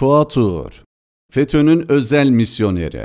Fuat Uğur, FETÖ'nün özel misyoneri.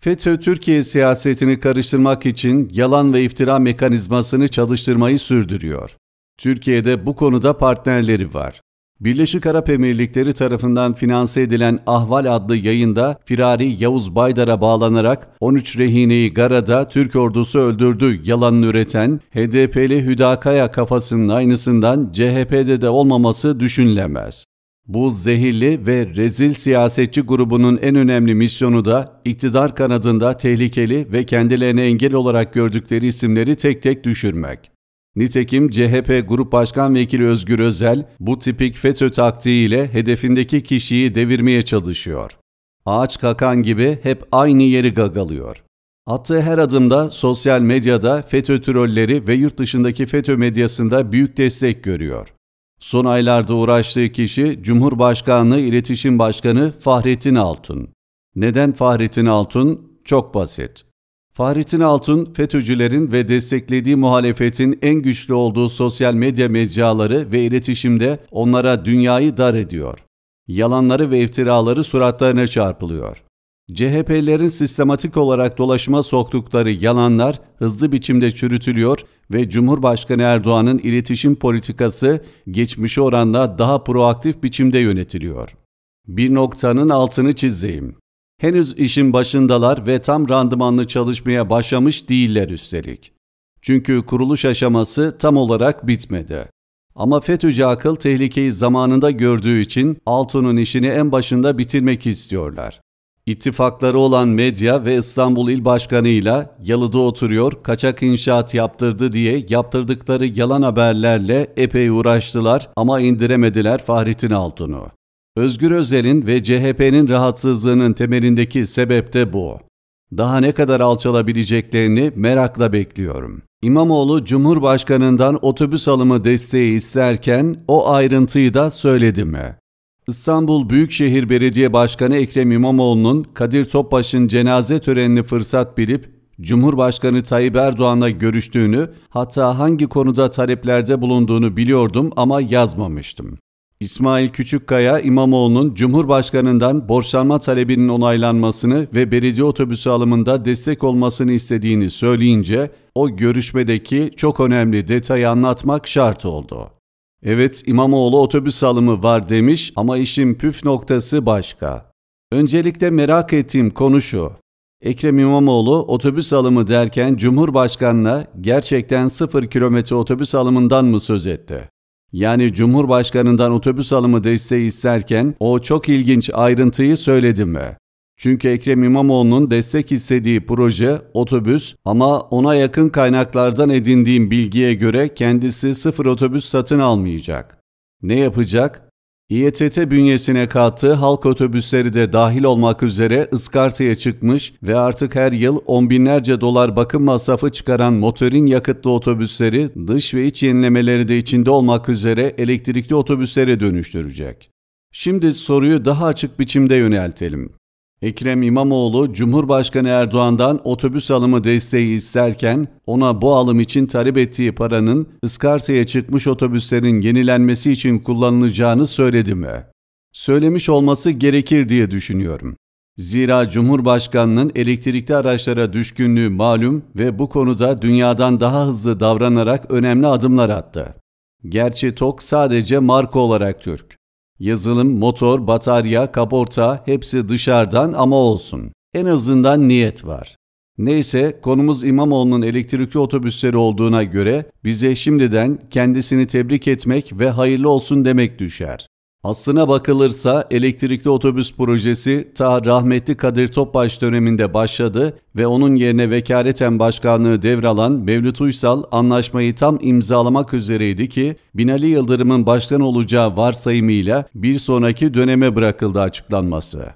FETÖ Türkiye siyasetini karıştırmak için yalan ve iftira mekanizmasını çalıştırmayı sürdürüyor. Türkiye'de bu konuda partnerleri var. Birleşik Arap Emirlikleri tarafından finanse edilen Ahval adlı yayında Firari Yavuz Baydar'a bağlanarak 13 rehineyi Gara'da Türk ordusu öldürdü yalan üreten HDP'li Hüdakaya kafasının aynısından CHP'de de olmaması düşünülemez. Bu zehirli ve rezil siyasetçi grubunun en önemli misyonu da iktidar kanadında tehlikeli ve kendilerine engel olarak gördükleri isimleri tek tek düşürmek. Nitekim CHP Grup Başkan Vekili Özgür Özel bu tipik FETÖ taktiğiyle hedefindeki kişiyi devirmeye çalışıyor. Ağaç kakan gibi hep aynı yeri gagalıyor. Attığı her adımda sosyal medyada FETÖ trolleri ve yurt dışındaki FETÖ medyasında büyük destek görüyor. Son aylarda uğraştığı kişi Cumhurbaşkanlığı İletişim Başkanı Fahrettin Altun. Neden Fahrettin Altun? Çok basit. Fahrettin Altun, FETÖ'cülerin ve desteklediği muhalefetin en güçlü olduğu sosyal medya mecraları ve iletişimde onlara dünyayı dar ediyor. Yalanları ve iftiraları suratlarına çarpılıyor. CHP'lerin sistematik olarak dolaşıma soktukları yalanlar hızlı biçimde çürütülüyor ve Cumhurbaşkanı Erdoğan'ın iletişim politikası geçmişe oranla daha proaktif biçimde yönetiliyor. Bir noktanın altını çizeyim. Henüz işin başındalar ve tam randımanlı çalışmaya başlamış değiller üstelik. Çünkü kuruluş aşaması tam olarak bitmedi. Ama FETÖ'cü akıl tehlikeyi zamanında gördüğü için Altun'un işini en başında bitirmek istiyorlar. İttifakları olan medya ve İstanbul İl Başkanı ile yalıda oturuyor, kaçak inşaat yaptırdı diye yaptırdıkları yalan haberlerle epey uğraştılar ama indiremediler Fahrettin Altun'u. Özgür Özel'in ve CHP'nin rahatsızlığının temelindeki sebep de bu. Daha ne kadar alçalabileceklerini merakla bekliyorum. İmamoğlu Cumhurbaşkanı'ndan otobüs alımı desteği isterken o ayrıntıyı da söyledi mi? İstanbul Büyükşehir Belediye Başkanı Ekrem İmamoğlu'nun Kadir Topbaş'ın cenaze törenini fırsat bilip Cumhurbaşkanı Tayyip Erdoğan'la görüştüğünü, hatta hangi konuda taleplerde bulunduğunu biliyordum ama yazmamıştım. İsmail Küçükkaya, İmamoğlu'nun Cumhurbaşkanı'ndan borçlanma talebinin onaylanmasını ve belediye otobüsü alımında destek olmasını istediğini söyleyince o görüşmedeki çok önemli detayı anlatmak şart oldu. Evet İmamoğlu otobüs alımı var demiş ama işin püf noktası başka. Öncelikle merak ettiğim konu şu. Ekrem İmamoğlu otobüs alımı derken Cumhurbaşkanı'na gerçekten sıfır kilometre otobüs alımından mı söz etti? Yani Cumhurbaşkanı'ndan otobüs alımı desteği isterken o çok ilginç ayrıntıyı söyledi mi? Çünkü Ekrem İmamoğlu'nun destek istediği proje otobüs ama ona yakın kaynaklardan edindiğim bilgiye göre kendisi sıfır otobüs satın almayacak. Ne yapacak? İETT bünyesine kattığı halk otobüsleri de dahil olmak üzere ıskartaya çıkmış ve artık her yıl on binlerce dolar bakım masrafı çıkaran motorin yakıtlı otobüsleri dış ve iç yenilemeleri de içinde olmak üzere elektrikli otobüslere dönüştürecek. Şimdi soruyu daha açık biçimde yöneltelim. Ekrem İmamoğlu, Cumhurbaşkanı Erdoğan'dan otobüs alımı desteği isterken ona bu alım için talep ettiği paranın ıskartaya çıkmış otobüslerin yenilenmesi için kullanılacağını söyledi mi? Söylemiş olması gerekir diye düşünüyorum. Zira Cumhurbaşkanının elektrikli araçlara düşkünlüğü malum ve bu konuda dünyadan daha hızlı davranarak önemli adımlar attı. Gerçi TOK sadece marka olarak Türk. Yazılım, motor, batarya, kaporta hepsi dışarıdan ama olsun. En azından niyet var. Neyse konumuz İmamoğlu'nun elektrikli otobüsleri olduğuna göre bize şimdiden kendisini tebrik etmek ve hayırlı olsun demek düşer. Aslına bakılırsa elektrikli otobüs projesi ta rahmetli Kadir Topbaş döneminde başladı ve onun yerine vekaleten başkanlığı devralan Mevlüt Uysal anlaşmayı tam imzalamak üzereydi ki Binali Yıldırım'ın başkan olacağı varsayımıyla bir sonraki döneme bırakıldı açıklanması.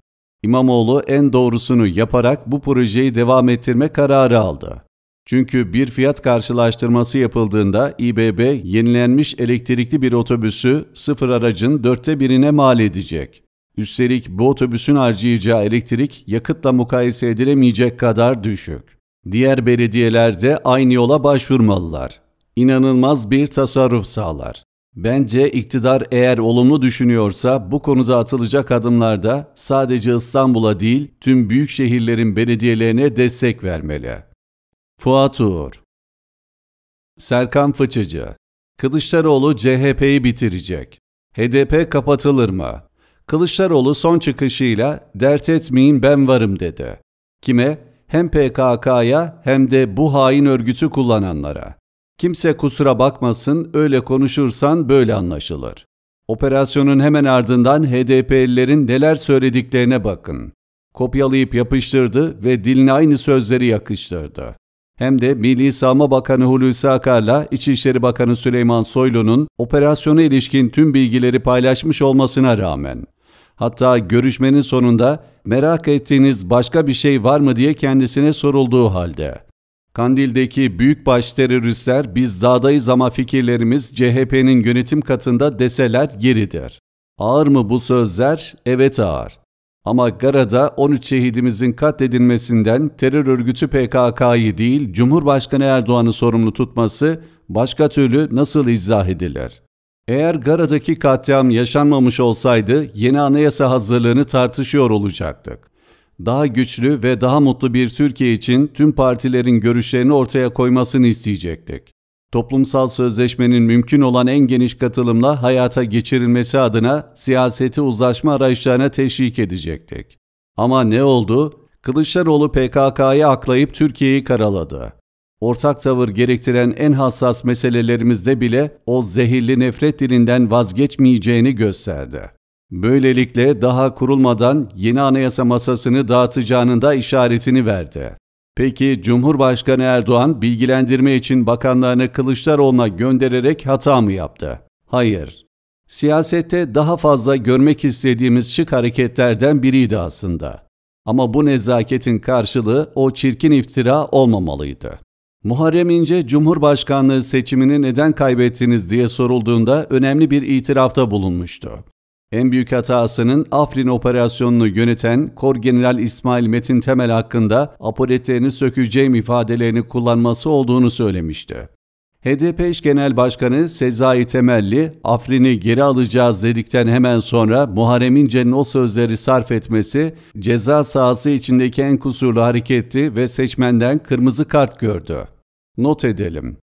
İmamoğlu en doğrusunu yaparak bu projeyi devam ettirme kararı aldı. Çünkü bir fiyat karşılaştırması yapıldığında İBB yenilenmiş elektrikli bir otobüsü sıfır aracın dörtte birine mal edecek. Üstelik bu otobüsün harcayacağı elektrik yakıtla mukayese edilemeyecek kadar düşük. Diğer belediyeler de aynı yola başvurmalılar. İnanılmaz bir tasarruf sağlar. Bence iktidar eğer olumlu düşünüyorsa bu konuda atılacak adımlarda sadece İstanbul'a değil tüm büyük şehirlerin belediyelerine destek vermeli. Fuat Uğur Serkan Fıçıcı Kılıçdaroğlu CHP'yi bitirecek. HDP kapatılır mı? Kılıçdaroğlu son çıkışıyla dert etmeyin ben varım dedi. Kime? Hem PKK'ya hem de bu hain örgütü kullananlara. Kimse kusura bakmasın öyle konuşursan böyle anlaşılır. Operasyonun hemen ardından HDP'lilerin neler söylediklerine bakın. Kopyalayıp yapıştırdı ve diline aynı sözleri yakıştırdı hem de Milli Savunma Bakanı Hulusi Akar'la İçişleri Bakanı Süleyman Soylu'nun operasyona ilişkin tüm bilgileri paylaşmış olmasına rağmen. Hatta görüşmenin sonunda merak ettiğiniz başka bir şey var mı diye kendisine sorulduğu halde. Kandil'deki büyükbaş teröristler biz dağdayız ama fikirlerimiz CHP'nin yönetim katında deseler yeridir. Ağır mı bu sözler? Evet ağır. Ama Gara'da 13 şehidimizin katledilmesinden terör örgütü PKK'yı değil Cumhurbaşkanı Erdoğan'ı sorumlu tutması başka türlü nasıl izah edilir? Eğer Gara'daki katliam yaşanmamış olsaydı yeni anayasa hazırlığını tartışıyor olacaktık. Daha güçlü ve daha mutlu bir Türkiye için tüm partilerin görüşlerini ortaya koymasını isteyecektik toplumsal sözleşmenin mümkün olan en geniş katılımla hayata geçirilmesi adına siyaseti uzlaşma araçlarına teşvik edecektik. Ama ne oldu? Kılıçdaroğlu PKK'yı aklayıp Türkiye'yi karaladı. Ortak tavır gerektiren en hassas meselelerimizde bile o zehirli nefret dilinden vazgeçmeyeceğini gösterdi. Böylelikle daha kurulmadan yeni anayasa masasını dağıtacağının da işaretini verdi. Peki Cumhurbaşkanı Erdoğan bilgilendirme için bakanlarını Kılıçdaroğlu'na göndererek hata mı yaptı? Hayır. Siyasette daha fazla görmek istediğimiz şık hareketlerden biriydi aslında. Ama bu nezaketin karşılığı o çirkin iftira olmamalıydı. Muharrem İnce Cumhurbaşkanlığı seçimini neden kaybettiniz diye sorulduğunda önemli bir itirafta bulunmuştu. En büyük hatasının Afrin operasyonunu yöneten Kor General İsmail Metin Temel hakkında apoletlerini sökeceğim ifadelerini kullanması olduğunu söylemişti. HDP eş genel başkanı Sezai Temelli, Afrin'i geri alacağız dedikten hemen sonra Muharrem İnce'nin o sözleri sarf etmesi ceza sahası içindeki en kusurlu hareketti ve seçmenden kırmızı kart gördü. Not edelim.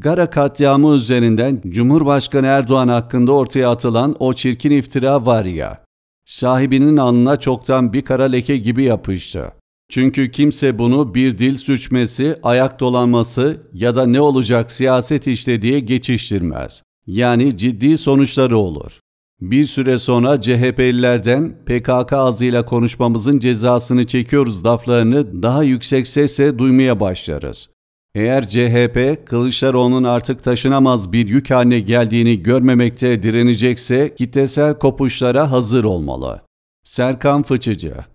Gara katliamı üzerinden Cumhurbaşkanı Erdoğan hakkında ortaya atılan o çirkin iftira var ya, sahibinin alnına çoktan bir kara leke gibi yapıştı. Çünkü kimse bunu bir dil suçmesi, ayak dolanması ya da ne olacak siyaset işte diye geçiştirmez. Yani ciddi sonuçları olur. Bir süre sonra CHP'lilerden PKK ağzıyla konuşmamızın cezasını çekiyoruz laflarını daha yüksek sesle duymaya başlarız. Eğer CHP, Kılıçdaroğlu'nun artık taşınamaz bir yük haline geldiğini görmemekte direnecekse kitlesel kopuşlara hazır olmalı. Serkan Fıçıcı